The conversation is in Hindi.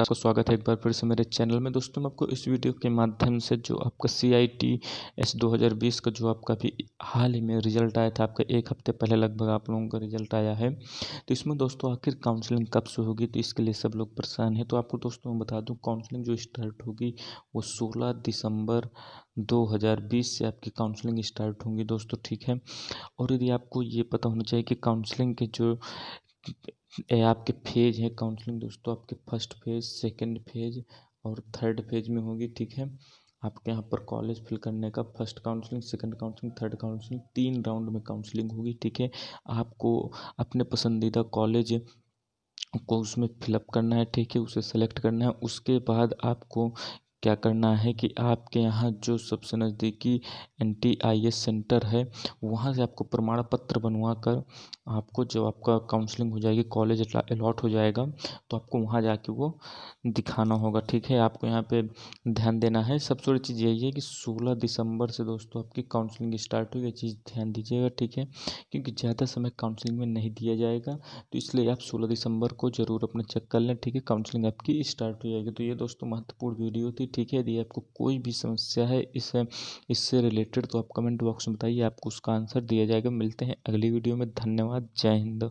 आपका स्वागत है एक बार फिर से मेरे चैनल में दोस्तों मैं आपको इस वीडियो के माध्यम से जो आपका सी आई टी एस दो हज़ार बीस का जो आपका भी हाल ही में रिजल्ट आया था आपका एक हफ्ते पहले लगभग आप लोगों का रिजल्ट आया है तो इसमें दोस्तों आखिर काउंसलिंग कब से होगी तो इसके लिए सब लोग परेशान हैं तो आपको दोस्तों मैं बता दूँ काउंसलिंग जो स्टार्ट होगी वो सोलह दिसंबर 2020 से आपकी काउंसलिंग स्टार्ट होंगी दोस्तों ठीक है और यदि आपको ये पता होना चाहिए कि काउंसलिंग के जो ये आपके फेज हैं काउंसलिंग दोस्तों आपके फर्स्ट फेज सेकंड फेज और थर्ड फेज में होगी ठीक है आपके यहाँ पर कॉलेज फिल करने का first counselling second counselling third counselling तीन राउंड में काउंसलिंग होगी ठीक है आपको अपने पसंदीदा कॉलेज को उसमें फिलअप करना है ठीक है उसे सेलेक्ट करना है उसके बाद आपको क्या करना है कि आपके यहाँ जो सबसे नज़दीकी N T I S centre है वहाँ से आपको प्रमाण पत्र बनवा कर आपको जब आपका काउंसलिंग हो जाएगी कॉलेज अलॉट हो जाएगा तो आपको वहाँ जाके वो दिखाना होगा ठीक है आपको यहाँ पे ध्यान देना है सबसे बड़ी चीज़ यही है कि सोलह दिसंबर से दोस्तों आपकी काउंसलिंग स्टार्ट होगी चीज़ ध्यान दीजिएगा ठीक है क्योंकि ज़्यादा समय काउंसलिंग में नहीं दिया जाएगा तो इसलिए आप सोलह दिसंबर को ज़रूर अपना चेक कर लें ठीक है काउंसलिंग आपकी स्टार्ट हो जाएगी तो ये दोस्तों महत्वपूर्ण वीडियो थी ठीक है यदि आपको कोई भी समस्या है इस इससे रिलेटेड तो आप कमेंट बॉक्स में बताइए आपको उसका आंसर दिया जाएगा मिलते हैं अगली वीडियो में धन्यवाद जय हिंद